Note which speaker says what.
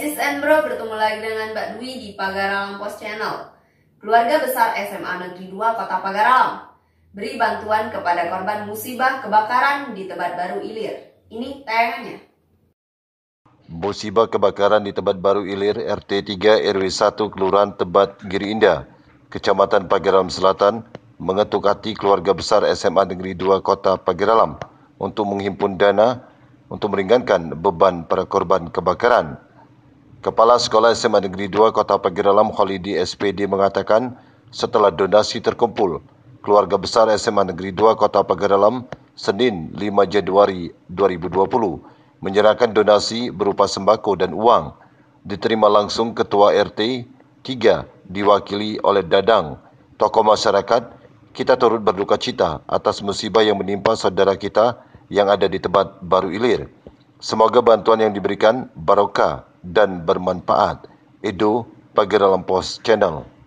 Speaker 1: Sis and bro bertemu lagi dengan Mbak Dwi di Pagaralang Post Channel. Keluarga besar SMA Negeri 2 Kota Pagaralam beri bantuan kepada korban musibah kebakaran di Tebat Baru Ilir. Ini tayangannya.
Speaker 2: Musibah kebakaran di Tebat Baru Ilir RT 3 RW 1 Kelurahan Tebat Giri Indah, Kecamatan Pagaralam Selatan mengetuk hati keluarga besar SMA Negeri 2 Kota Pagaralam untuk menghimpun dana untuk meringankan beban para korban kebakaran. Kepala Sekolah SMA Negeri 2 Kota Pagiralam Khalidi SPD mengatakan setelah donasi terkumpul, keluarga besar SMA Negeri 2 Kota Pagiralam Senin 5 Januari 2020 menyerahkan donasi berupa sembako dan uang diterima langsung Ketua RT 3 diwakili oleh Dadang, tokoh masyarakat. Kita turut berduka cita atas musibah yang menimpa saudara kita yang ada di tempat Baru Ilir. Semoga bantuan yang diberikan barokah dan bermanfaat. Itu pagi dalam post channel.